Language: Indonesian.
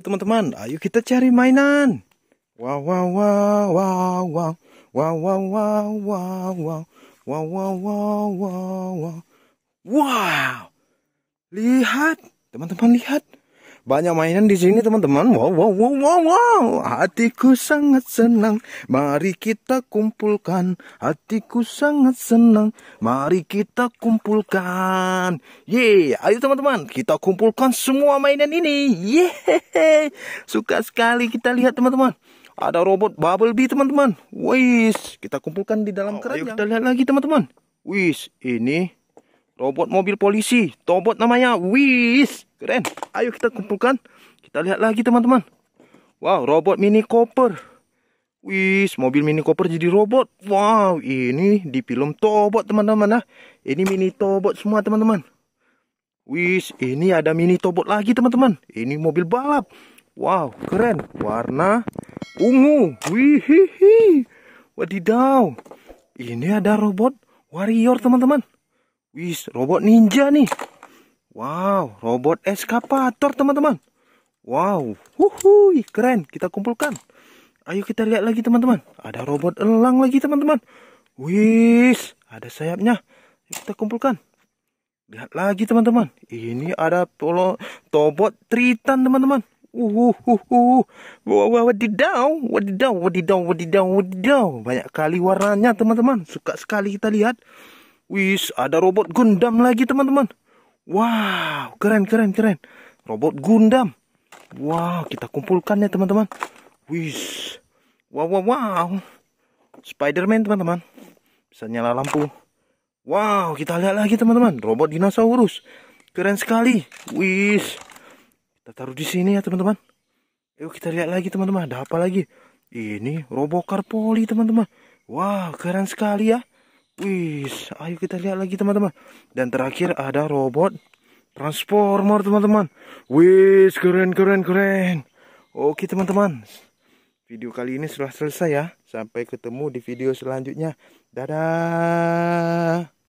teman-teman, ayo kita cari mainan. Wow, wow, wow, wow, wow. Wow, wow, wow, wow, wow. Wow, wow, wow, wow, wow. Wow. Lihat, teman-teman lihat. Banyak mainan di sini teman-teman. Wow, wow, wow, wow, wow. Hatiku sangat senang. Mari kita kumpulkan. Hatiku sangat senang. Mari kita kumpulkan. Ye, ayo teman-teman. Kita kumpulkan semua mainan ini. Ye, suka sekali kita lihat teman-teman. Ada robot Bubble Bee teman-teman. Wis, kita kumpulkan di dalam oh, keranjang. Ayo kita lihat lagi teman-teman. Wis, ini Robot mobil polisi. Tobot namanya. Wis. Keren. Ayo kita kumpulkan. Kita lihat lagi teman-teman. Wow, robot mini koper. Wis, mobil mini koper jadi robot. Wow, ini di film Tobot teman-teman nah. Ini mini Tobot semua teman-teman. Wis, ini ada mini Tobot lagi teman-teman. Ini mobil balap. Wow, keren. Warna ungu. Wih, Wadidaw. Ini ada robot warrior teman-teman. Wis, robot ninja nih. Wow, robot eskapator teman-teman. Wow, wuhui, keren. Kita kumpulkan. Ayo kita lihat lagi teman-teman. Ada robot elang lagi teman-teman. Wis, ada sayapnya. kita kumpulkan. Lihat lagi teman-teman. Ini ada tolo tobot tritan teman-teman. Uhuhuhu. Wadidaw, wadidaw, wadidaw, wadidaw, wadidaw. Banyak kali warnanya teman-teman. Suka sekali kita lihat. Wis, ada robot Gundam lagi teman-teman. Wow, keren, keren, keren. Robot Gundam. Wow, kita kumpulkan ya teman-teman. Wis. Wow, wow, wow. Spiderman teman-teman. Bisa nyala lampu. Wow, kita lihat lagi teman-teman. Robot dinosaurus. Keren sekali. Wis. Kita taruh di sini ya teman-teman. Yuk kita lihat lagi teman-teman. Ada apa lagi? Ini robot Poli teman-teman. Wow, keren sekali ya. Wis, ayo kita lihat lagi teman-teman. Dan terakhir ada robot transformer teman-teman. Wis, keren keren keren. Oke teman-teman. Video kali ini sudah selesai ya. Sampai ketemu di video selanjutnya. Dadah.